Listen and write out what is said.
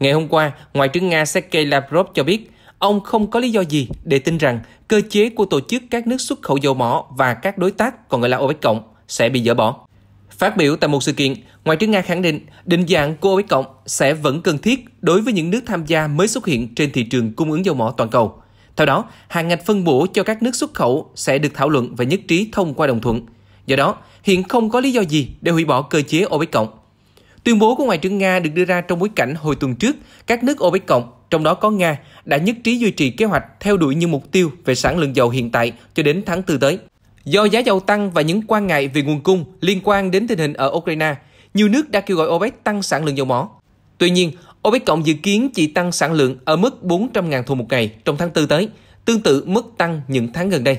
Ngày hôm qua, Ngoại trưởng Nga Sergei Lavrov cho biết, ông không có lý do gì để tin rằng cơ chế của tổ chức các nước xuất khẩu dầu mỏ và các đối tác còn gọi là OPEC cộng sẽ bị dỡ bỏ. Phát biểu tại một sự kiện, Ngoại trưởng Nga khẳng định định dạng của OPEC cộng sẽ vẫn cần thiết đối với những nước tham gia mới xuất hiện trên thị trường cung ứng dầu mỏ toàn cầu. Theo đó, hàng ngạch phân bổ cho các nước xuất khẩu sẽ được thảo luận và nhất trí thông qua đồng thuận. Do đó, hiện không có lý do gì để hủy bỏ cơ chế OPEC cộng. Tuyên bố của Ngoại trưởng Nga được đưa ra trong bối cảnh hồi tuần trước, các nước OPEC cộng, trong đó có Nga, đã nhất trí duy trì kế hoạch theo đuổi những mục tiêu về sản lượng dầu hiện tại cho đến tháng 4 tới. Do giá dầu tăng và những quan ngại về nguồn cung liên quan đến tình hình ở Ukraine, nhiều nước đã kêu gọi OPEC tăng sản lượng dầu mỏ. Tuy nhiên, OPEC cộng dự kiến chỉ tăng sản lượng ở mức 400.000 thùng một ngày trong tháng 4 tới, tương tự mức tăng những tháng gần đây.